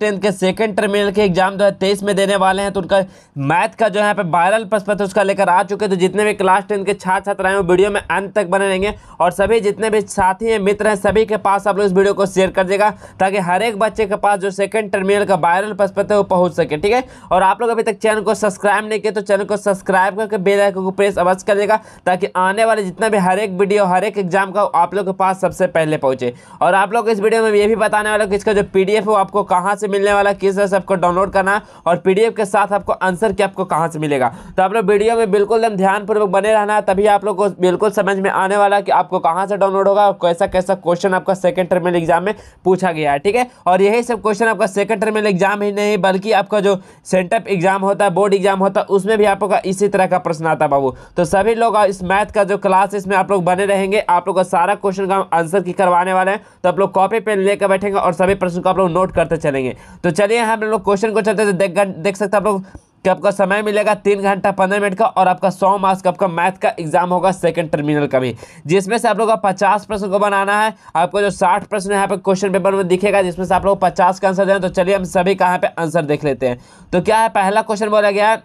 tenth के second terminal के exam जो है तेईस में देने वाले हैं तो उनका मैथ का जो है पे वायरल प्रश्नपत्र उसका लेकर आ चुके हैं तो जितने भी क्लास टेंथ के छात्र छात्राएं हैं वीडियो में अंत तक बने रहेंगे और सभी जितने भी साथी हैं मित्र हैं सभी के पास आप लोग इस वीडियो को शेयर कर देगा ताकि हर एक बच्चे के पास जो सेकेंड टर्मिनल का वायरल प्रश्नपत्र वो पहुँच सके ठीक है और आप लोग अभी तक चैनल को सब्सक्राइब नहीं किया तो चैनल को सब्सक्राइब करके बेलाइकन को प्रेस अवश्य कर देगा ताकि आने वाले जितना भी हर एक वीडियो हर एक एग्जाम का आप लोग के पास सबसे पहले पहुँचे और आप लोग इस वीडियो में ये भी बताने वाले कि इसका जो पी है वो आपको कहाँ से मिलने वाला किस तरह से आपको डाउनलोड करना है और पीडीएफ के साथ आपको आंसर क्या आपको कहाँ से मिलेगा तो आप लोग वीडियो में बिल्कुल एकदम ध्यानपूर्वक बने रहना है तभी आप लोग को बिल्कुल समझ में आने वाला कि आपको कहाँ से डाउनलोड होगा और कैसा कैसा क्वेश्चन आपका सेकेंड टर्मिनल एग्जाम में पूछा गया है ठीक है और यही सब क्वेश्चन आपका सेकेंड टर्मिनल एग्जाम ही नहीं बल्कि आपका जो सेंटअप एग्जाम होता है बोर्ड एग्जाम होता है उसमें भी आप आपका इसी तरह का प्रश्न आता है बाबू तो सभी लोग इस मैथ का जो क्लास इसमें आप लोग बने रहेंगे आप लोग का सारा क्वेश्चन का आंसर की करवाने वाले हैं तो आप लोग कॉपी पेन लेकर बैठेंगे और सभी प्रश्न को आप लोग नोट करते चलेंगे तो चलिए हम लोग क्वेश्चन को चलते तो देख देख सकते आप लोग कि आपका समय मिलेगा तीन घंटा पंद्रह मिनट का और आपका सौ मार्क्स का आपका मैथ का एग्जाम होगा सेकंड टर्मिनल का भी जिसमें से आप लोगों का पचास प्रश्न को बनाना है आपको जो साठ प्रश्न यहाँ पे क्वेश्चन पेपर में दिखेगा जिसमें से आप लोग पचास का आंसर देना तो चलिए हम सभी कहाँ पे आंसर देख लेते हैं तो क्या है पहला क्वेश्चन बोला गया है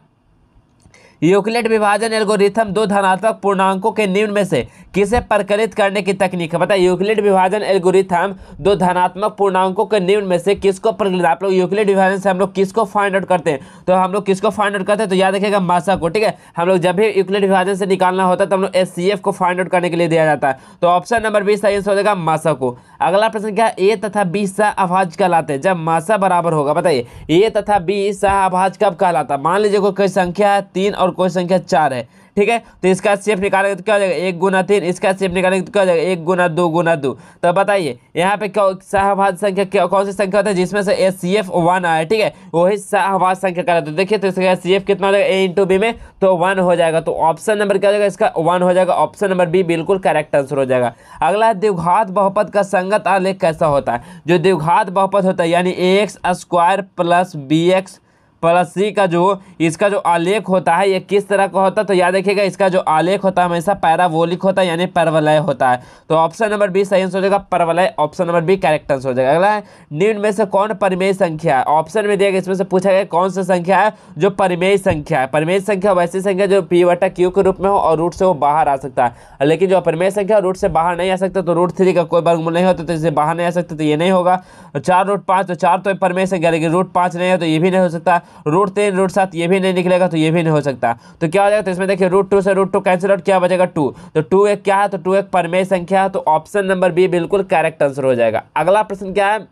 यूक्लिड विभाजन एल्गोरिथम दो धनात्मक पूर्णांकों के निम्न में से किसे प्रकलित करने की तकनीक है बताए यूक्लिड विभाजन एल्गोरिथम दो धनात्मक पूर्णांकों के निम्न में से किसको प्रकलित आप लोग यूक्लिड विभाजन से हम लोग किसको फाइंड आउट करते हैं तो हम लोग किसको फाइंड आउट करते हैं तो याद रखेगा मासा को ठीक है हम लोग जब भी यूक्लिड विभाजन से निकालना होता है तो हम लोग एस को फाइंड आउट करने के लिए दिया जाता है तो ऑप्शन नंबर बी सही आंसर हो जाएगा मासा को अगला प्रश्न क्या ए तथा बी सा अभाज कहलाते हैं जब मासा बराबर होगा बताइए ए तथा बी सा अभाज कब कहलाता मान लीजिए कोई संख्या है तीन और क्वेश्चन संख्या चार है ठीक है तो इसका सेप निकालेंगे तो क्या हो जाएगा एक गुना तीन इसका सेप निकालेंगे तो क्या हो जाएगा एक गुना दो गुना दो तो बताइए यहाँ पे क्या शाहबाद संख्या क्या कौन सी संख्या होता है जिसमें से ए सी एफ वन आए ठीक है वही शाहबाद संख्या कहलाता है देखिए तो इसका सी एफ कितना हो जाएगा ए इंटू बी में तो वन हो जाएगा तो ऑप्शन नंबर क्या हो जाएगा इसका वन हो जाएगा ऑप्शन नंबर बी बिल्कुल करेक्ट आंसर हो जाएगा अगला है दिवघात बहुपद का संगत आलेख कैसा होता है जो दिवघात बहुपद होता है यानी A X square plus B X plus C का जो इसका जो आलेख होता है ये किस तरह का होता है तो याद रखिएगा इसका जो आलेख होता है हमेशा पैरावोलिक होता है यानी परवलय होता है तो ऑप्शन नंबर बी सही आंसर हो जाएगा परवलय option number B correct answer हो जाएगा अगला है निम्न में से कौन परिमेय संख्या है ऑप्शन में दिया गया इसमें से पूछा गया कौन सा संख्या है जो परिमेय संख्या है परिमेय संख्या वैसी संख्या जो पी वटा क्यू के रूप में हो और रूट से वो बाहर आ सकता है लेकिन जो परिमेय संख्या रूट से बाहर नहीं आ सकता तो रूट थ्री का कोई वर्गमूल नहीं होता तो इससे बाहर नहीं आ सकता तो ये नहीं होगा चार रूट पाँच तो चार तो परमेय संख्या लेकिन रूट पाँच नहीं है तो ये भी नहीं हो सकता रूट तीन रूट सात ये भी नहीं निकलेगा तो ये भी नहीं हो सकता तो क्या हो जाएगा तो इसमें देखिए रूट टू से रूट टू कैंसिल आउट क्या बचेगा टू तो टू एक क्या है तो टू एक परमेय संख्या है तो ऑप्शन नंबर बी बिल्कुल करेक्ट आंसर हो जाएगा अगला प्रश्न क्या है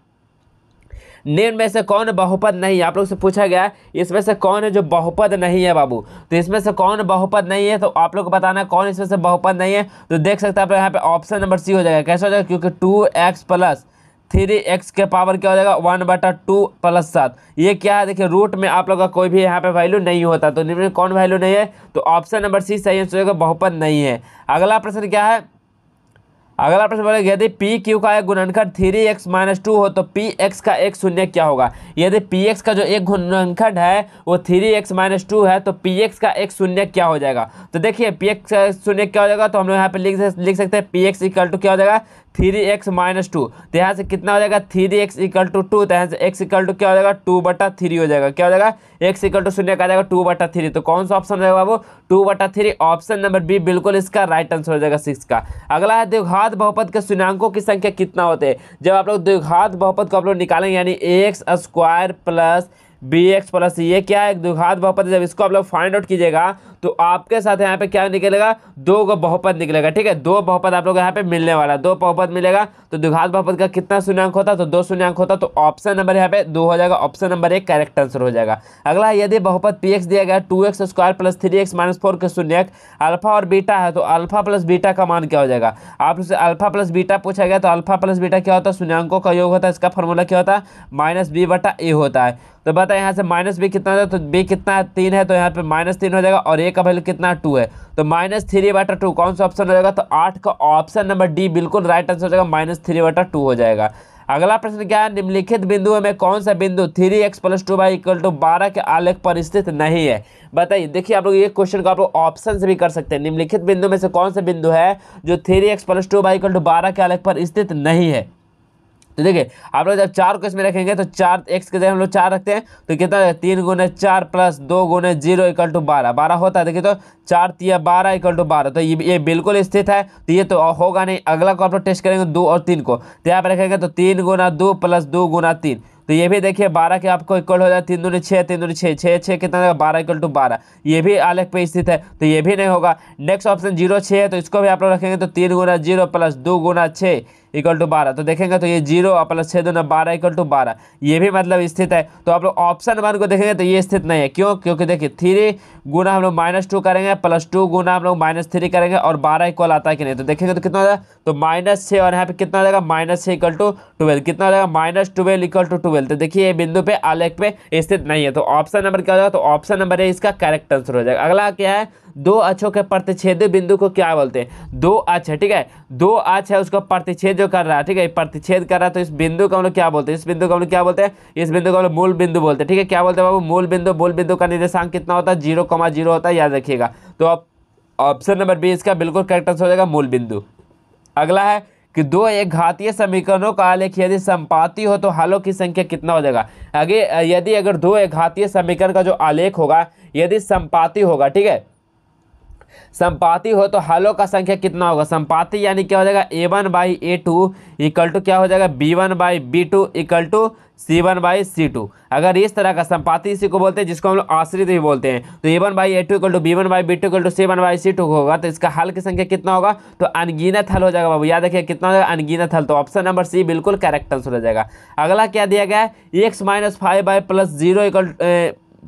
निम्न में से कौन बहुपद नहीं है आप लोग से पूछा गया है इसमें से कौन है जो बहुपद नहीं है बाबू तो इसमें से कौन बहुपद नहीं है तो आप लोग को बताना कौन इसमें से बहुपद नहीं है तो देख सकते हैं आप लोग यहाँ पे ऑप्शन नंबर सी हो जाएगा कैसे हो जाएगा क्योंकि two X plus three X के पावर क्या हो जाएगा वन बटा टू प्लस सात ये क्या है देखिए रूट में आप लोग का कोई भी यहाँ पे वैल्यू नहीं होता तो निम्न कौन वैल्यू नहीं है तो ऑप्शन नंबर सी सही आंसर होगा बहुपद नहीं है अगला प्रश्न क्या है अगला प्रश्न बोलेगा यदि पी क्यू का एक गुणनखंड थ्री एक्स माइनस टू हो तो पी एक्स का एक शून्य क्या होगा यदि पी एक्स का जो एक गुणनखंड है वो थ्री एक्स माइनस टू है तो पी एक्स का एक शून्य क्या हो जाएगा तो देखिए पी एक्स का शून्य क्या हो जाएगा तो हम लोग यहाँ पे लिख लिख सकते हैं पी एक्स इक्वल टू क्या हो जाएगा थ्री एक्स माइनस टू तो यहाँ से कितना हो जाएगा three X equal to two तो यहाँ से एक्स इक्वल टू क्या हो जाएगा टू बटा थ्री हो जाएगा क्या हो जाएगा एक्स इक्वल टू शून्य का जाएगा टू बटा थ्री तो कौन सा ऑप्शन रहेगा वो टू बटा थ्री ऑप्शन नंबर बी बिल्कुल इसका राइट आंसर हो जाएगा सिक्स का अगला है द्विघात बहुपद के शून्यांकों की संख्या कितना होते हैं जब आप लोग द्विघात बहुपद को आप लोग निकालेंगे यानी X square plus B X plus ये क्या है दुघात बहुपद जब इसको आप लोग फाइंड आउट कीजिएगा तो आपके साथ यहाँ पे क्या निकलेगा दो का बहुपद निकलेगा ठीक है दो बहुपद आप लोग यहाँ पे मिलने वाला दो बहुपद मिलेगा तो दुघात बहुपद का कितना शून्यंक होता तो दो शून्यंक होता तो ऑप्शन नंबर यहाँ पे दो हो जाएगा ऑप्शन नंबर एक करेक्ट आंसर हो जाएगा अगला यदि बहुपद पी एक्स दिया गया two X square plus three x minus four के शून्यक अल्फा और बीटा है तो अल्फा प्लस बीटा का मान क्या हो जाएगा आप लोग अल्फा प्लस बीटा पूछा गया तो अल्फा प्लस बीटा क्या होता है शून्यंकों का योग होता है इसका फॉर्मूला क्या होता है माइनस बी बटा ए होता है तो बता जाता है यहाँ से माइनस बी कितना होता है तो बी कितना है तीन है तो यहाँ पे माइनस तीन हो जाएगा और ए का वैल्यू कितना टू है तो माइनस थ्री बाटा टू कौन सा ऑप्शन हो जाएगा तो आठ का ऑप्शन नंबर डी बिल्कुल राइट आंसर हो जाएगा माइनस थ्री बाटा टू हो जाएगा अगला प्रश्न क्या है निम्नलिखित बिंदुओं में कौन सा बिंदु three X plus two Y equal to बारह के आलेख पर स्थित नहीं है बताइए देखिए आप लोग ये क्वेश्चन को आप लोग ऑप्शन से भी कर सकते हैं निम्नलिखित बिंदु में से कौन सा बिंदु है जो three X plus two Y equal to बारह के आलेख पर स्थित नहीं है तो देखिए आप लोग जब चार को इसमें रखेंगे तो चार एक्स के जगह हम लोग चार रखते हैं तो कितना है तीन गुने चार प्लस दो गुने जीरो इक्वल टू बारह बारह होता है देखिए तो चार तीन बारह इक्वल टू बारह तो ये ये बिल्कुल स्थित है तो ये तो होगा नहीं अगला को आप लोग टेस्ट करेंगे दो और तीन को तो यहाँ पर रखेंगे तो तीन गुना दो प्लस दो गुना तीन तो ये भी देखिए बारह के आपको इक्वल हो जाए तीन दूनी छः तीन दूनी छः छः छः कितना बारह इक्वल टू बारह ये भी आलेख पे स्थित है तो ये भी नहीं होगा नेक्स्ट ऑप्शन जीरो छः है तो इसको भी आप लोग रखेंगे तो तीन गुना जीरो प्लस दो गुना छः इक्वल टू बारह तो देखेंगे तो ये जीरो और प्लस छः दोनों बारह इक्वल टू बारह ये भी मतलब स्थित है तो आप लोग ऑप्शन वन को देखेंगे तो ये स्थित नहीं है क्यों क्योंकि देखिए थ्री गुना हम लोग माइनस टू करेंगे प्लस टू गुना हम लोग माइनस थ्री करेंगे और बारह इक्वल आता है कि नहीं तो देखेंगे तो कितना तो माइनस छः और यहाँ पे कितना हो जाएगा माइनस छः इक्वल टू ट्वेल्व कितना हो जाएगा माइनस ट्वेल्व इक्वल टू बोलते हैं देखिए ये बिंदु पे आलेख पे स्थित नहीं है तो ऑप्शन नंबर क्या हो जाएगा तो ऑप्शन नंबर है इसका करेक्ट आंसर हो जाएगा अगला क्या है दो अच्छों के प्रतिच्छेद बिंदु को क्या बोलते हैं दो अच है ठीक है दो अच है उसको प्रतिच्छेद जो कर रहा है ठीक है प्रतिच्छेद कर रहा है तो इस बिंदु को हम लोग क्या बोलते हैं इस बिंदु को हम लोग क्या बोलते हैं इस बिंदु को हम लोग मूल बिंदु बोलते हैं ठीक है क्या बोलते हैं बाबू मूल बिंदु मूल बिंदु का निर्देशांक कितना होता है जीरो कमा जीरो होता है याद रखिएगा तो ऑप्शन नंबर बी इसका बिल्कुल करेक्ट आंसर हो जाएगा मूल बिंदु अगला है कि दो एक घातीय समीकरणों का आलेख यदि संपाती हो तो हलों की संख्या कितना हो जाएगा आगे यदि अगर दो एक घातीय समीकरण का जो आलेख होगा यदि संपाती होगा ठीक है संपाति हो तो हलों का संख्या कितना होगा संपाति यानी क्या हो जाएगा A one by A two equal to क्या हो जाएगा B one by B two equal to C one by C two अगर इस तरह का संपाति इसी को बोलते हैं जिसको हम लोग आश्रित भी बोलते हैं तो A one by A two equal to B one by B two equal to C one by C two होगा तो इसका हल की संख्या कितना होगा तो अनगिनत हल हो जाएगा बाबू याद रखिए कितना हो जाएगा अनगिनत हल तो ऑप्शन नंबर सी बिल्कुल करेक्ट आंसर हो जाएगा अगला क्या दिया गया है X minus five Y plus zero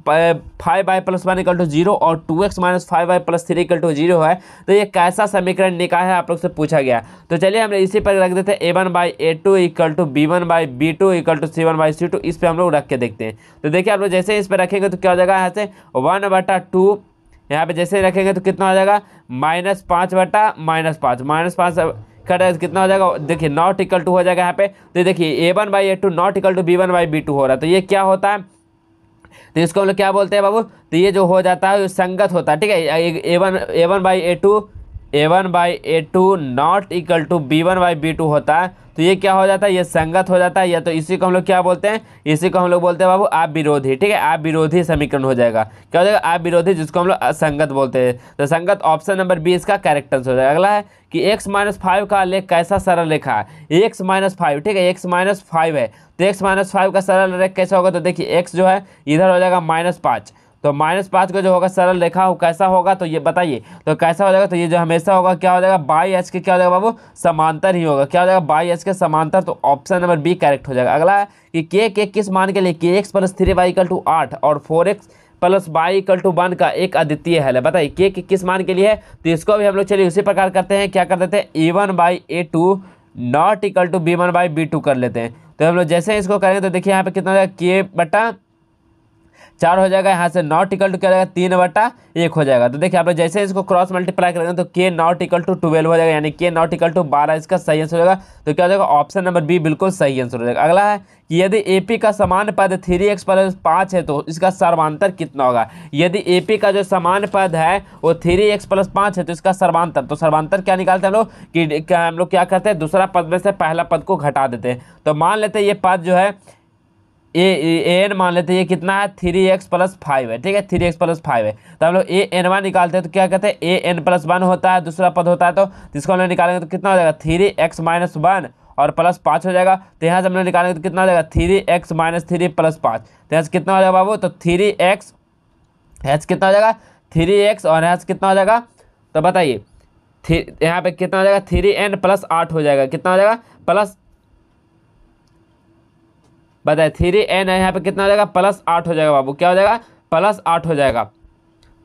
five Y plus one equal to zero और two X minus five Y plus three equal to zero है तो ये कैसा समीकरण निकाय है आप लोग से पूछा गया तो चलिए हम इसी पर रख देते हैं ए one by A two equal to B one by B two equal to C one by C two इस पर हम लोग रख के देखते हैं तो देखिए आप लोग जैसे इस पर रखेंगे तो क्या हो जाएगा यहाँ से वन बटा टू यहाँ पर जैसे रखेंगे तो कितना हो जाएगा माइनस पाँच बटा माइनस पाँच माइनस पाँच करें कितना हो जाएगा देखिए नॉट इक्वल टू हो जाएगा यहाँ पे तो देखिए A one by A two not equal to B one by B two हो रहा है तो ये क्या होता है तो इसको हम लोग क्या बोलते हैं बाबू तो ये जो हो जाता है संगत होता है ठीक है A one A one by A two A one by A two not equal to B one by B two होता है तो ये क्या हो जाता है ये संगत हो जाता है या तो इसी को हम लोग क्या बोलते हैं इसी को हम लोग बोलते हैं बाबू आप विरोधी ठीक है आप विरोधी समीकरण हो जाएगा क्या हो जाएगा आप विरोधी जिसको हम लोग असंगत बोलते हैं तो संगत ऑप्शन नंबर बी इसका करेक्ट आंसर हो जाएगा अगला है कि एक्स माइनस फाइव का लेख कैसा सरल रेखा है एक्स माइनस फाइव ठीक है एक्स माइनस फाइव है तो एक्स माइनस फाइव का सरल रेख कैसा होगा तो देखिए एक्स जो है इधर हो जाएगा माइनस पाँच तो माइनस पाँच का जो होगा सरल रेखा हो कैसा होगा तो ये बताइए तो कैसा हो जाएगा तो ये जो हमेशा होगा क्या हो जाएगा बाई एच के क्या हो जाएगा बाबू समांतर ही होगा क्या हो जाएगा बाई एच के समांतर तो ऑप्शन नंबर बी करेक्ट हो जाएगा अगला है कि के के किस मान के लिए के X plus three Y equal to आठ और four X plus Y equal to one का एक अद्वितीय हल है बताइए के के किस मान के लिए है तो इसको भी हम लोग चलिए उसी प्रकार करते हैं क्या कर देते हैं ए one by A two not equal to B one by B two कर लेते हैं तो हम लोग जैसे इसको करेंगे तो देखिए यहाँ पे कितना हो जाएगा के बटा चार हो जाएगा यहाँ से नॉट इक्वल टू क्या हो जाएगा तीन बटा एक हो जाएगा तो देखिए आप लोग जैसे इसको क्रॉस मल्टीप्लाई करेंगे तो के नॉट इक्वल टू ट्वेल्व हो जाएगा यानी के नॉट इक्वल टू बारह इसका सही आंसर हो जाएगा तो क्या हो जाएगा ऑप्शन नंबर बी बिल्कुल सही आंसर हो जाएगा अगला है कि यदि ए पी का समान पद थ्री एक्स प्लस पाँच है तो इसका सर्वांतर कितना होगा यदि ए पी का जो समान पद है वो थ्री एक्स प्लस पाँच है तो इसका सर्वांतर तो सर्वांतर क्या निकालते हैं हम लोग कि हम लोग क्या करते हैं दूसरा पद में से पहला पद को घटा देते हैं तो मान लेते हैं ये पद जो है ए एन मान लेते हैं ये कितना है थ्री एक्स प्लस फाइव है ठीक है थ्री एक्स प्लस फाइव है तो हम लोग ए एन वन निकालते हैं तो क्या कहते हैं ए एन प्लस वन होता है दूसरा पद होता है तो जिसको हम लोग निकालेंगे तो कितना हो जाएगा थ्री एक्स माइनस वन और प्लस पाँच हो जाएगा तो यहाँ से हम लोग निकालेंगे तो कितना हो जाएगा three x minus three plus पाँच तो यहाँ से कितना हो जाएगा बाबू तो थ्री एक्स एच कितना हो जाएगा थ्री एक्स और एच कितना हो जाएगा तो बताइए थ्री यहाँ पे कितना हो जाएगा थ्री एन प्लस आठ हो जाएगा कितना हो जाएगा प्लस बताए थ्री एन है यहाँ पे कितना हो जाएगा प्लस आठ हो जाएगा बाबू क्या हो जाएगा प्लस आठ हो जाएगा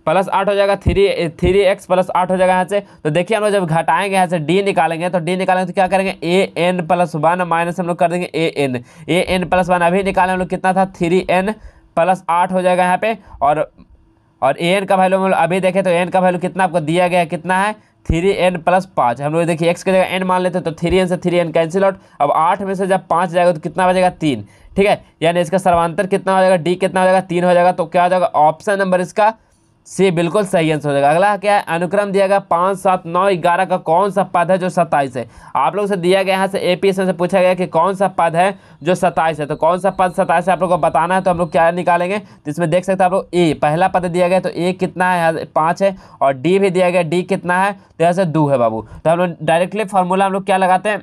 प्लस आठ हो जाएगा थ्री थ्री एक्स प्लस आठ हो जाएगा यहाँ से तो देखिए हम लोग जब घटाएंगे यहाँ से डी निकालेंगे तो डी निकालेंगे तो क्या करेंगे a n plus one minus हम लोग कर देंगे a n a n plus one अभी निकाले हम लोग कितना था थ्री एन प्लस आठ हो जाएगा यहाँ पे और और ए एन का वैल्यू हम लोग अभी देखें तो एन का वैल्यू कितना आपको दिया गया कितना है थ्री एन प्लस पाँच हम लोग देखिए एक्स की जगह एन मान लेते हैं तो थ्री एन से थ्री एन कैंसिल आउट अब आठ में से जब पाँच जाएगा तो कितना बजेगा तीन ठीक है यानी इसका सर्वांतर कितना हो जाएगा डी कितना हो जाएगा तीन हो जाएगा तो क्या हो जाएगा ऑप्शन नंबर इसका सी बिल्कुल सही आंसर हो जाएगा अगला क्या है अनुक्रम दिया गया पाँच सात नौ ग्यारह का कौन सा पद है जो सत्ताईस है आप लोग से दिया गया यहाँ से ए पी से पूछा गया कि कौन सा पद है जो सत्ताईस है तो कौन सा पद सत्ताईस है आप लोग को बताना है तो हम लोग क्या निकालेंगे तो इसमें देख सकते हैं आप लोग ए पहला पद दिया गया तो ए कितना है पाँच है और डी भी दिया गया डी कितना है तो यहाँ से दो है बाबू तो हम लोग डायरेक्टली फार्मूला हम लोग क्या लगाते हैं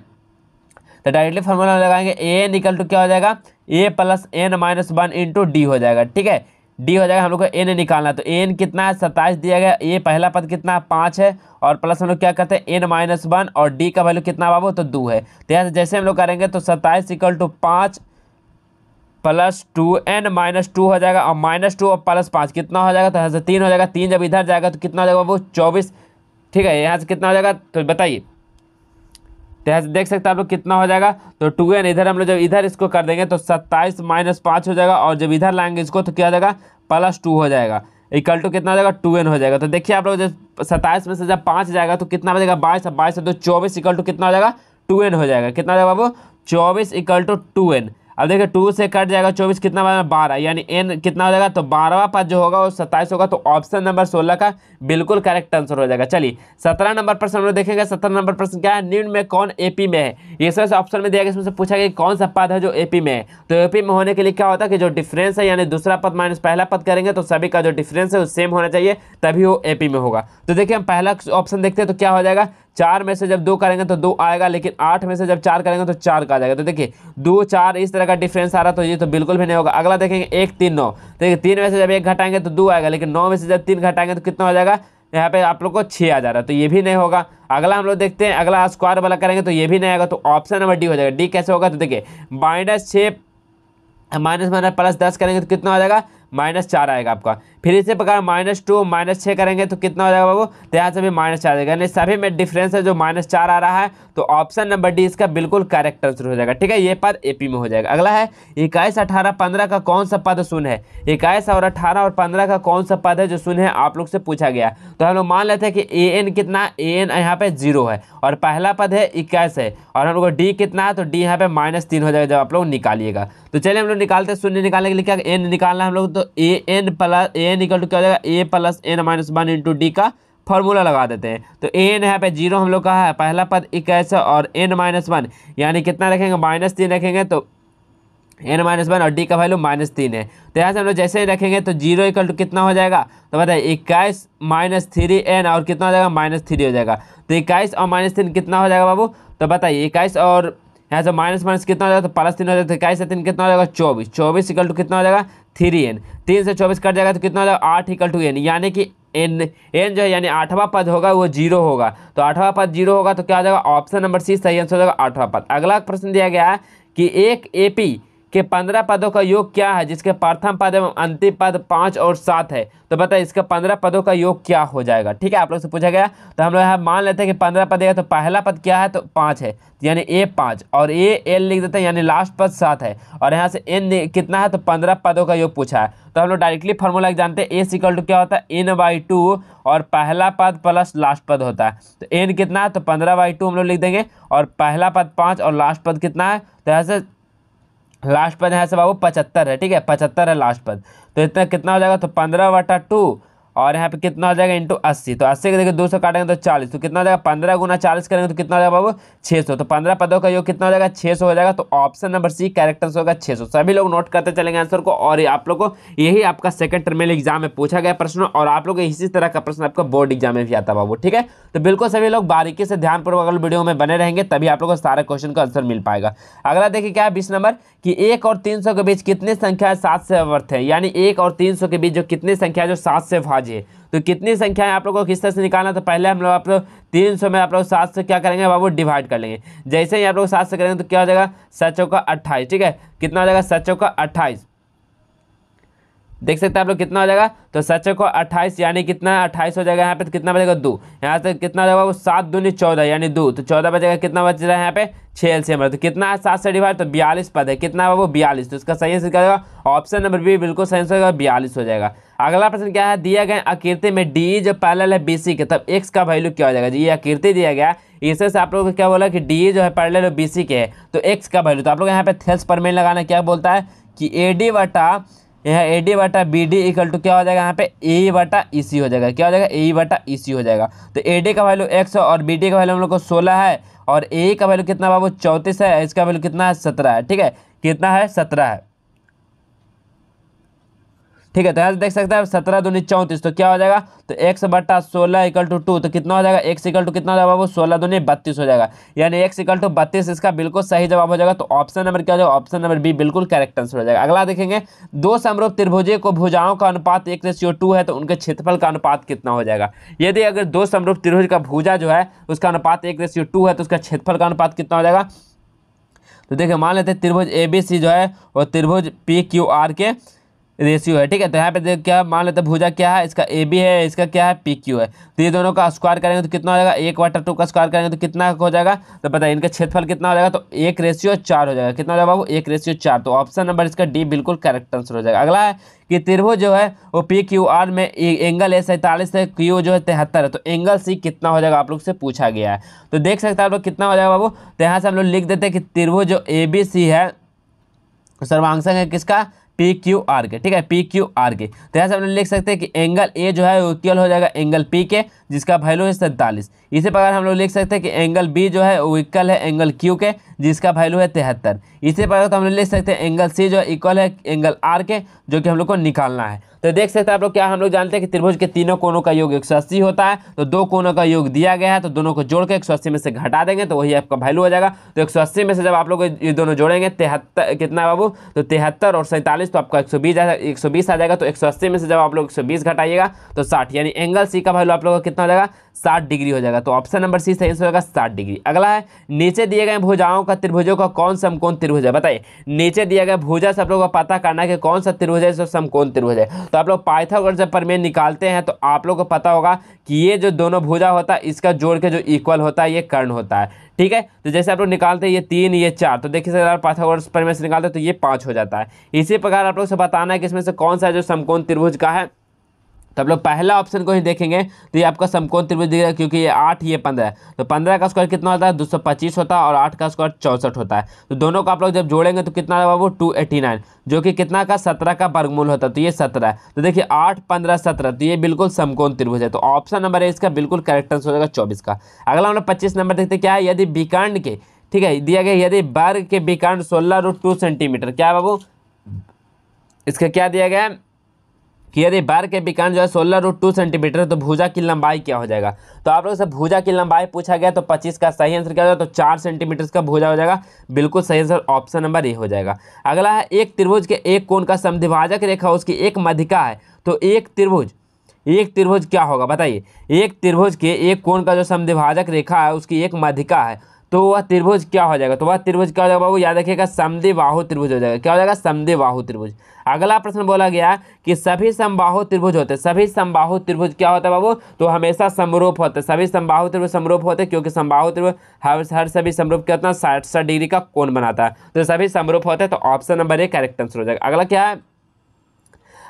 तो डायरेक्टली फार्मूला लगाएंगे ए निकल टू क्या हो जाएगा a plus n minus one into d हो जाएगा ठीक है डी हो जाएगा हम लोग को एन निकालना तो एन कितना है सत्ताईस दिया गया ए पहला पद कितना है पाँच है और प्लस हम लोग क्या करते हैं एन माइनस वन और डी का वैल्यू कितना बाबू तो दो है तो यहाँ से जैसे हम लोग करेंगे तो सत्ताईस इक्वल टू पाँच plus two n minus two हो जाएगा और माइनस टू और प्लस पाँच कितना हो जाएगा तो यहाँ से तीन हो जाएगा तीन जब इधर जाएगा तो कितना हो जाएगा बाबू चौबीस ठीक है यहाँ से कितना हो जाएगा तो बताइए तो यहाँ से देख सकते हैं आप लोग कितना हो जाएगा तो टू एन इधर हम लोग जब इधर इसको कर देंगे तो सत्ताईस माइनस पाँच हो जाएगा और जब इधर लाएंगे इसको तो क्या हो जाएगा प्लस टू हो जाएगा इक्वल टू कितना हो जाएगा टू एन हो जाएगा तो देखिए आप लोग जब सत्ताईस में से जब पाँच जाएगा तो कितना हो जाएगा बाईस बाईस तो चौबीस इक्वल टू कितना हो जाएगा टू एन हो जाएगा कितना हो जाएगा बाबू चौबीस इक्वल टू टू एन अब देखिए टू से कट जाएगा चौबीस कितना बार बारह यानी एन कितना हो जाएगा तो बारहवा पद जो होगा वो सत्ताईस होगा तो ऑप्शन नंबर सोलह का बिल्कुल करेक्ट आंसर हो जाएगा चलिए सत्रह नंबर प्रश्न हम लोग देखेंगे सत्रह नंबर प्रश्न क्या है निम्न में कौन एपी में है ये सब ऑप्शन में दिया गया इसमें से पूछा गया कौन सा पद है जो एपी में है तो एपी में होने के लिए क्या होता है कि जो डिफरेंस है यानी दूसरा पद माइनस पहला पद करेंगे तो सभी का जो डिफरेंस है वो सेम होना चाहिए तभी वो एपी में होगा तो देखिए हम पहला ऑप्शन देखते हैं तो क्या हो जाएगा चार में से जब दो करेंगे तो दो आएगा लेकिन आठ में से जब चार करेंगे तो चार का आ जाएगा तो देखिए दो चार इस तरह का डिफरेंस आ रहा तो ये तो बिल्कुल भी नहीं होगा अगला देखेंगे एक तीन नौ देखिए तीन में से जब एक घटाएंगे तो दो आएगा लेकिन नौ में से जब तीन घटाएंगे तो कितना हो जाएगा यहाँ पे आप लोग को छः आ जा रहा है तो ये भी नहीं होगा अगला हम लोग देखते हैं अगला स्क्वायर वाला करेंगे तो ये भी नहीं आएगा तो ऑप्शन नंबर डी हो जाएगा डी कैसे होगा तो देखिए माइनस छः माइनस माइनस प्लस दस करेंगे तो कितना हो जाएगा माइनस चार आएगा आपका फिर इसी प्रकार माइनस टू माइनस छः करेंगे तो कितना हो जाएगा बाबू तो यहाँ से भी माइनस चार आएगा यानी सभी में डिफरेंस है जो माइनस चार आ रहा है तो ऑप्शन नंबर डी इसका बिल्कुल करेक्ट आंसर हो जाएगा ठीक है ये पद ए में हो जाएगा अगला है इक्कीस अठारह पंद्रह का कौन सा पद शून्य है इक्कीस और अठारह और पंद्रह का कौन सा पद है जो शून्य है आप लोग से पूछा गया तो हम लोग मान लेते हैं कि ए एन कितना ए एन यहाँ पे जीरो है और पहला पद है इक्कीस है और हम लोग डी कितना है तो डी यहाँ पे माइनस तीन हो जाएगा जब आप लोग निकालिएगा तो चलिए हम लोग निकालते शून्य निकालने के लिए क्या एन निकालना हम लोग तो a n plus a n equal to क्या हो जाएगा a plus n minus one into d का फॉर्मूला लगा देते हैं तो ए एन यहाँ पे जीरो हम लोग का है पहला पद इक्कीस और एन माइनस वन यानी कितना रखेंगे माइनस तीन रखेंगे तो एन माइनस वन और डी का वैल्यू माइनस तीन है तो यहाँ से हम लोग जैसे ही रखेंगे तो जीरो इक्वल टू कितना हो जाएगा तो बताए इक्कीस माइनस थ्री एन और कितना हो जाएगा माइनस थ्री हो जाएगा तो इक्कीस और माइनस तीन कितना हो जाएगा बाबू तो बताइए इक्कीस और यहाँ से माइनस माइनस कितना हो जाएगा तो प्लस तीन हो जाएगा तो इक्कीस से तीन कितना हो जाएगा चौबीस चौबीस इक्वल टू कितना हो जाएगा थ्री एन तीन से चौबीस कट जाएगा तो कितना हो जाएगा आठ इक्वल टू एन यानी कि एन एन जो है यानी आठवां पद होगा वो जीरो होगा तो आठवां पद जीरो होगा तो क्या हो जाएगा ऑप्शन नंबर सी सही आंसर हो जाएगा आठवां पद अगला प्रश्न दिया गया है कि एक ए पी कि पंद्रह पदों का योग क्या है जिसके प्रथम पद एवं अंतिम पद पाँच और सात है तो बताए इसका पंद्रह पदों का योग क्या हो जाएगा ठीक है आप लोग से पूछा गया तो हम लोग यहाँ मान लेते हैं कि पंद्रह पद है तो पहला पद क्या है तो पाँच है यानी ए पाँच और ए एल लिख देते हैं यानी लास्ट पद सात है और यहाँ से एन कितना है तो पंद्रह पदों का योग पूछा है तो हम लोग डायरेक्टली फॉर्मूला जानते हैं ए सिकल टू क्या होता है एन बाई टू और पहला पद प्लस लास्ट पद होता है तो एन कितना है तो पंद्रह बाई टू हम लोग लिख देंगे और पहला पद पाँच और लास्ट पद कितना है तो यहाँ से लास्ट पद यहाँ से बाबू पचहत्तर है ठीक है पचहत्तर है लास्ट पद तो इतना कितना हो जाएगा तो पंद्रह वटा टू और यहाँ पे कितना हो जाएगा इंटू अस्सी तो अस्सी के देखिए दो सौ काटेंगे तो चालीस तो कितना हो जाएगा पंद्रह गुना चालीस करेंगे तो कितना हो जाएगा बाबू छः सौ तो पंद्रह पदों का योग कितना हो जाएगा छः सौ हो जाएगा तो ऑप्शन नंबर सी कैरेक्टर्स होगा छः सौ सभी लोग नोट करते चलेंगे आंसर को और आप लोग को यही आपका सेकंड टर्मिनल एग्जाम में पूछा गया प्रश्न और आप लोग इसी तरह का प्रश्न आपका बोर्ड एग्जाम में भी आता बाबू ठीक है तो बिल्कुल सभी लोग बारीकी से ध्यानपूर्वक अगले वीडियो में बने रहेंगे तभी आप लोग को सारे क्वेश्चन का आंसर मिल पाएगा अगला देखिए क्या है बीस नंबर कि एक और तीन के बीच कितनी संख्या सात से वर्थ है यानी एक और तीन के बीच जो कितनी संख्या जो सात से भाज बजे तो कितनी संख्याएं आप लोगों को किस तरह से निकालना तो पहले हम लोग आप लोग तीन सौ में आप लोग सात से क्या करेंगे बाबू डिवाइड कर लेंगे जैसे ही आप लोग सात से करेंगे तो क्या हो जाएगा सत का अट्ठाईस ठीक है कितना हो जाएगा सत का अट्ठाईस देख सकते हैं आप लोग कितना हो जाएगा तो सच को अट्ठाईस यानी कितना अट्ठाईस हो जाएगा यहाँ पे तो कितना बचेगा दो यहाँ से कितना हो जाएगा वो सात दूनी चौदह यानी दो तो चौदह बजेगा कितना बच रहा है यहाँ पे छः एल सी तो कितना है सात से डिवाइड तो बयालीस पद है कितना होगा वो बयालीस तो इसका सही आंसर क्या होगा ऑप्शन नंबर बी बिल्कुल सही आंसर होगा बयालीस हो जाएगा अगला प्रश्न क्या है दिया गया आकृति में डी जो पैरेलल है बी सी के तब एक्स का वैल्यू क्या हो जाएगा जी ये आकृति दिया गया इससे से आप लोगों को क्या बोला कि डी जो है पैरेलल बी सी के है तो एक्स का वैल्यू तो आप लोग यहाँ पे थेल्स पर लगाना क्या बोलता है कि ए डी वटा यहाँ ए डी बटा बी डी इक्वल टू क्या हो जाएगा यहाँ पे ए बटा ई e सी हो जाएगा क्या हो जाएगा ए बटा ई e सी हो जाएगा तो ए डी का वैल्यू एक्स और बी डी का वैल्यू हम लोग को सोलह है और ए का वैल्यू कितना बाबू चौंतीस है इसका वैल्यू कितना है सत्रह है ठीक है कितना है सत्रह है ठीक है तो यहाँ से देख सकते हैं सत्रह दूनी चौंतीस तो क्या हो जाएगा तो एक्स बट्टा सोलह इक्वल टू टू तो कितना हो जाएगा एक्स इक्वल टू कितना हो वो सोलह दूनी बत्तीस हो जाएगा यानी एक्स इक्वल टू बत्तीस इसका बिल्कुल सही जवाब हो जाएगा तो ऑप्शन नंबर क्या हो जाएगा ऑप्शन नंबर बी बिल्कुल करेक्ट आंसर हो जाएगा अगला देखेंगे दो समरूप त्रिभुजे को भुजाओं का अनुपात एक रेशियो टू है तो उनके क्षेत्रफल का अनुपात कितना हो जाएगा यदि अगर दो समरूप त्रिभुज का भूजा जो है उसका अनुपात एक रेशियो टू है तो उसका क्षेत्रफल का अनुपात कितना हो जाएगा तो देखिए मान लेते हैं त्रिभुज ए बी सी जो है और त्रिभुज पी क्यू आर के रेशियो है ठीक है तो यहाँ पे देख क्या मान लेते भुजा क्या है इसका ए बी है इसका क्या है पी क्यू है तो ये दोनों का स्क्वायर करेंगे तो कितना हो जाएगा एक वाटर टू का स्क्वायर करेंगे तो कितना हो जाएगा तो बताइए इनका क्षेत्रफल कितना हो जाएगा तो एक रेशियो चार हो जाएगा कितना हो जाएगा बाबू एक रेशियो चार तो ऑप्शन नंबर इसका डी बिल्कुल करेक्ट आंसर हो जाएगा अगला है कि त्रिभुज जो है वो पी क्यू आर में एंगल ए सैंतालीस है क्यू जो है तिहत्तर है तो एंगल सी कितना हो जाएगा आप लोग से पूछा गया है तो देख सकते हैं आप लोग कितना हो जाएगा बाबू तो यहाँ से हम लोग लिख देते हैं कि त्रिभुज जो ए बी सी है सर्वांगसंग है किसका पी क्यू आर के ठीक है पी क्यू आर के तो यहाँ से हम लिख सकते हैं कि एंगल ए जो है वो इक्वल हो जाएगा एंगल पी के जिसका वैल्यू है सैंतालीस इसी प्रकार हम लोग लिख सकते हैं कि एंगल बी जो है वो इक्वल है एंगल क्यू के जिसका वैल्यू है तिहत्तर इसी प्रकार तो हम लोग लिख सकते हैं एंगल सी जो है इक्वल है एंगल आर के जो कि हम लोग को निकालना है तो देख सकते हैं आप लोग क्या हम लोग जानते हैं कि त्रिभुज के तीनों कोनों का योग एक होता है तो दो कोनों का योग दिया गया है तो दोनों को जोड़ के एक में से घटा देंगे तो वही आपका वैल्यू हो जाएगा तो एक में से जब आप लोग ये दोनों जोड़ेंगे तिहत्तर कितना बाबू तो तिहत्तर और सैंतालीस तो आपका एक सौ बीस आ जाएगा तो एक में से जब आप लोग एक घटाइएगा तो साठ यानी एंगल सी का वैल्यू आप लोग का कितना हो जाएगा साठ डिग्री हो जाएगा तो ऑप्शन नंबर सी सही होगा साठ डिग्री अगला है नीचे दिए गए भुजाओं का त्रिभुजों का कौन समकोण त्रिभुज है बताइए नीचे दिया गया भुजा सब लोगों का पता करना कि कौन सा त्रिभुज है समकोण त्रिभुज है तो आप लोग पाइथागोरस जब प्रमेय निकालते हैं तो आप लोग को पता होगा कि ये जो दोनों भुजा होता है इसका जोड़ के जो इक्वल होता है ये कर्ण होता है ठीक है तो जैसे आप लोग निकालते हैं ये तीन ये चार तो देखिए सर पाइथागोरस प्रमेय से निकालते हैं तो ये पाँच हो जाता है इसी प्रकार आप लोग से बताना है कि इसमें से कौन सा जो समकोण त्रिभुज का है तो आप लोग पहला ऑप्शन को ही देखेंगे तो ये आपका समकोण त्रिभुज है क्योंकि ये आठ ये पंद्रह तो पंद्रह का स्क्वायर कितना होता है दो सौ पच्चीस होता है और आठ का स्क्वायर चौंसठ होता है तो दोनों को आप लोग जब जोड़ेंगे तो कितना होगा वो टू एटी नाइन जो कि कितना का सत्रह का वर्गमूल होता है तो ये सत्रह तो देखिए आठ पंद्रह सत्रह तो ये बिल्कुल समकोण त्रिभुज है तो ऑप्शन नंबर है इसका बिल्कुल करेक्ट आंसर हो जाएगा चौबीस का अगला हम लोग पच्चीस नंबर देखते क्या है यदि बिकांड के ठीक है दिया गया यदि वर्ग के विकांड सोलह रूट टू सेंटीमीटर क्या है बाबू इसका क्या दिया गया है कि यदि बार के बिकान जो है सोलह रूट टू सेंटीमीटर तो भुजा की लंबाई क्या हो जाएगा तो आप लोग से भुजा की लंबाई पूछा गया तो पच्चीस का सही आंसर क्या हो जाएगा तो चार सेंटीमीटर का भुजा हो जाएगा बिल्कुल सही आंसर ऑप्शन नंबर ए हो जाएगा अगला है एक त्रिभुज के एक कोण का समिभाजक रेखा उसकी एक मधिका है तो एक त्रिभुज एक त्रिभुज क्या होगा बताइए एक त्रिभुज के एक कोण का जो समिभाजक रेखा है उसकी एक मधिका है तो वह त्रिभुज क्या हो जाएगा तो वह त्रिभुज क्या हो जाएगा बाबू याद रखिएगा समदे बाहु त्रिभुज हो जाएगा क्या हो जाएगा समदे बाहु त्रिभुज अगला प्रश्न बोला गया कि सभी समबाहु त्रिभुज होते हैं सभी समबाहु त्रिभुज क्या होता है बाबू तो हमेशा समरूप होते हैं सभी समबाहु त्रिभुज समरूप होते हैं क्योंकि समबाहु त्रिभुज हर हर सभी समरूप क्या होता है साठ डिग्री का कोण बनाता है तो सभी समरूप होते हैं तो option number A correct answer हो जाएगा अगला क्या है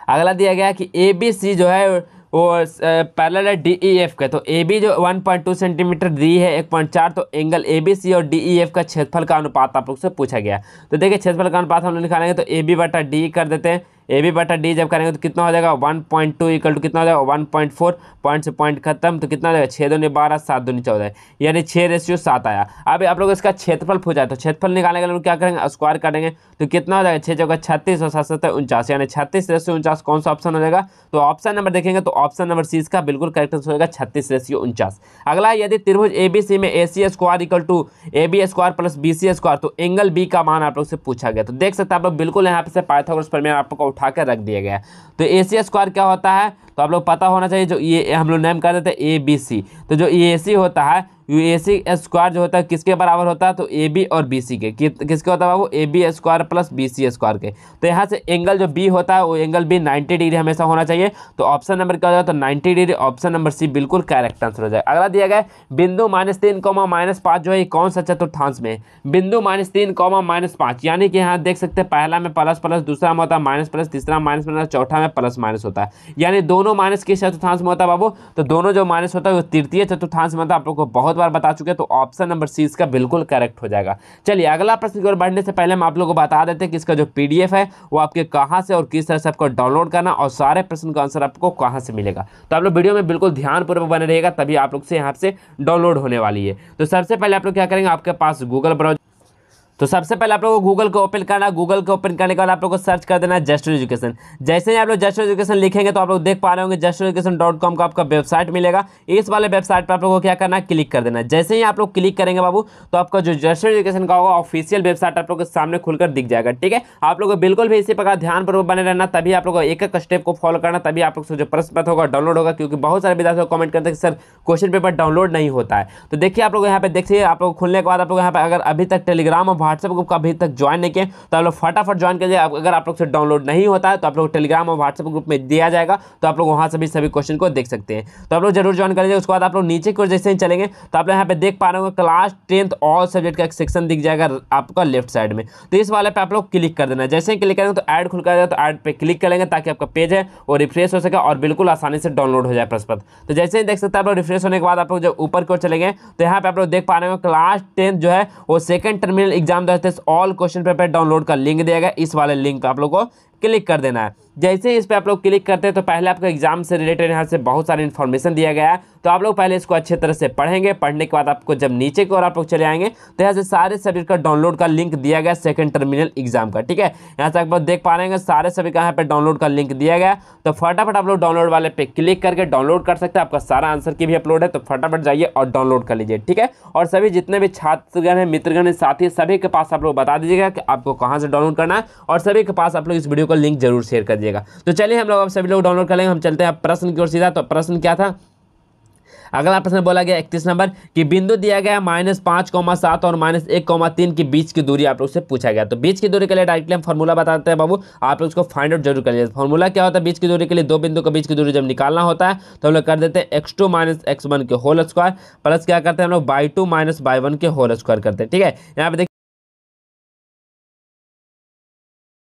अगला दिया गया कि ए बी सी जो है और पैरेलल है डी ई एफ का तो ए बी जो 1.2 सेंटीमीटर दी है 1.4 तो एंगल ए बी सी और डी ई एफ का क्षेत्रफल का अनुपात आप लोग से पूछा गया तो देखिए क्षेत्रफल का अनुपात हम लोग निकालेंगे तो ए बी बटा डी कर देते हैं ए बी बटा डी जब करेंगे तो कितना हो जाएगा one point two equal to कितना हो जाएगा वन पॉइंट फोर पॉइंट से पॉइंट खत्म तो कितना हो जाएगा छः दोनों बारह सात दोनों चौदह यानी छः रेशियो सात आया अब आप लोग इसका क्षेत्रफल पूछा है तो क्षेत्रफल निकालने के लिए क्या करेंगे स्क्वायर करेंगे तो कितना हो जाएगा छः जगह छत्तीस और सात सत्तर उनचास यानी छत्तीस रेशियो उनचास कौन सा ऑप्शन हो जाएगा तो ऑप्शन नंबर देखेंगे तो ऑप्शन नंबर सी इसका बिल्कुल करेक्ट आंसर होगा छत्तीस रेशियो उनचास अगला यदि त्रिभुज ए बी सी में A C square equal to A B square plus B C square तो एंगल बी का मान आप लोग से पूछा गया तो देख सकते हैं आप लोग बिल्कुल यहाँ पे पाइथागोरस प्रमेय आपको कर रख दिया गया तो ए सी स्क्वायर क्या होता है तो आप लोग पता होना चाहिए जो ये हम लोग नेम कर देते हैं ए बी सी तो जो ए सी होता है यू स्क्वायर जो होता है किसके बराबर होता है तो ए बी और बी सी के कि, किसके होता है वो A B square plus B C square के तो यहाँ से एंगल जो बी होता है वो एंगल बी नाइन्टी डिग्री हमेशा होना चाहिए तो ऑप्शन नंबर क्या हो जाएगा तो ninety degree option number C बिल्कुल करेक्ट आंसर हो जाएगा अगला दिया गया बिंदु माइनस तीन कॉमा माइनस पाँच जो है कौन सा चतुर्थांश में बिंदु माइनस तीन कॉमा माइनस पाँच यानी कि यहाँ देख सकते हैं पहला में प्लस प्लस दूसरा में होता है माइनस प्लस तीसरा माइनस प्लस चौथा में प्लस माइनस होता है यानी दोनों माइनस किस चतुर्थांश में होता है बाबू तो दोनों जो माइनस होता है वो तृतीय चतुर्थांश में होता है आप लोग को बहुत बार बता चुके हैं तो ऑप्शन नंबर सी इसका बिल्कुल करेक्ट हो जाएगा चलिए अगला प्रश्न की ओर बढ़ने से पहले हम आप लोगों को बता देते हैं कि इसका जो पी है वो आपके कहाँ से और किस तरह से आपको डाउनलोड करना और सारे प्रश्न का आंसर आपको कहाँ से मिलेगा तो आप लोग वीडियो में बिल्कुल ध्यानपूर्वक बने रहेगा तभी आप लोग से यहाँ से डाउनलोड होने वाली है तो सबसे पहले आप लोग क्या करेंगे आपके पास गूगल ब्राउज तो सबसे पहले आप लोगों को गूगल को ओपन करना गूगल को ओपन करने के बाद आप लोगों को सर्च कर देना जस्ट एजुकेशन जैसे ही आप लोग जस्ट एजुकेशन लिखेंगे तो आप लोग देख पा रहे होंगे जस्ट एजुकेशन डॉट कॉम का आपका वेबसाइट मिलेगा इस वाले वेबसाइट पर आप लोगों को क्या करना क्लिक कर देना जैसे ही आप लोग क्लिक करेंगे बाबू तो आपका जो जस्ट एजुकेशन का होगा ऑफिशियल वेबसाइट आप लोग के सामने खुलकर दिख जाएगा ठीक है आप लोगों को बिल्कुल भी इसी प्रकार ध्यान पर बने रहना तभी आप को एक एक स्टेप को फॉलो करना तभी आप लोग से जो प्रश्न पत्र होगा डाउनलोड होगा क्योंकि बहुत सारे विद्यार्थी कमेंट करते हैं कि सर क्वेश्चन पेपर डाउनलोड नहीं होता है तो देखिए आप लोग यहाँ पे देखिए आप लोग खुलने के बाद आप लोग यहाँ पर अगर अभी तक टेलीग्राम और व्हाट्सएप ग्रुप का अभी तक ज्वाइन नहीं किया तो आप लोग फटाफट ज्वाइन कीजिए अगर आप लोग से डाउनलोड नहीं होता है तो आप लोग टेलीग्राम और व्हाट्सएप ग्रुप में दिया जाएगा तो आप लोग वहाँ से भी सभी क्वेश्चन को देख सकते हैं तो आप लोग जरूर ज्वाइन कर लीजिए उसके बाद आप लोग नीचे की ओर जैसे ही चलेंगे तो आप लोग यहाँ पे देख पा रहे हो क्लास टेंथ ऑल सब्जेक्ट का एक सेक्शन दिख जाएगा आपका लेफ्ट साइड में तो इस वाले पर आप लोग क्लिक कर देना जैसे ही क्लिक करेंगे तो ऐड खुल कर तो ऐड पर क्लिक करेंगे ताकि आपका पेज है वो रिफ्रेश हो सके और बिल्कुल आसानी से डाउनलोड हो जाए प्रस्पत तो जैसे ही देख सकते हैं आप लोग रिफ्रेश होने के बाद आप लोग जब ऊपर की ओर चले तो यहाँ पर आप लोग देख पा रहे हो क्लास टेंथ जो है वो सेकेंड टर्मिनल एग्जाम एग्जाम दोस्तों ऑल क्वेश्चन पेपर डाउनलोड का लिंक दिया गया इस वाले लिंक पर आप लोग को क्लिक कर देना है जैसे ही इस पर आप लोग क्लिक करते हैं तो पहले आपका एग्जाम से रिलेटेड यहाँ से बहुत सारी इन्फॉर्मेशन दिया गया है तो आप लोग पहले इसको अच्छे तरह से पढ़ेंगे पढ़ने के बाद आपको जब नीचे की ओर आप लोग चले आएंगे तो यहाँ से सारे सब्जेक्ट का डाउनलोड का लिंक दिया गया सेकंड टर्मिनल एग्जाम का ठीक है यहाँ से आप लोग देख पा रहे हैं सारे सभी का यहाँ पर डाउनलोड का लिंक दिया गया तो फटाफट आप लोग डाउनलोड वाले पे क्लिक करके डाउनलोड कर सकते हैं आपका सारा आंसर की भी अपलोड है तो फटाफट जाइए और डाउनलोड कर लीजिए ठीक है और सभी जितने भी छात्रगण हैं मित्रगण हैं साथी सभी के पास आप लोग बता दीजिएगा कि आपको कहाँ से डाउनलोड करना है और सभी के पास आप लोग इस वीडियो का लिंक जरूर शेयर कर दीजिएगा तो चलिए हम लोग अब सभी लोग डाउनलोड कर लेंगे हम चलते हैं अब प्रश्न की ओर सीधा तो प्रश्न क्या था अगला प्रश्न बोला गया इकतीस नंबर कि बिंदु दिया गया माइनस पाँच कौमा सात और माइनस एक कौमा तीन के बीच की दूरी आप लोग से पूछा गया तो बीच की दूरी के लिए डायरेक्टली हम फॉर्मूला बताते हैं बाबू आप लोग उसको फाइंड आउट जरूर कर लीजिए फॉर्मूला क्या होता है बीच की दूरी के लिए दो बिंदु के बीच की दूरी जब निकालना होता है तो हम लोग कर देते हैं x two minus x one के होल स्क्वायर प्लस क्या करते हैं हम लोग y two minus y one के होल स्क्वायर करते हैं ठीक है यहाँ पे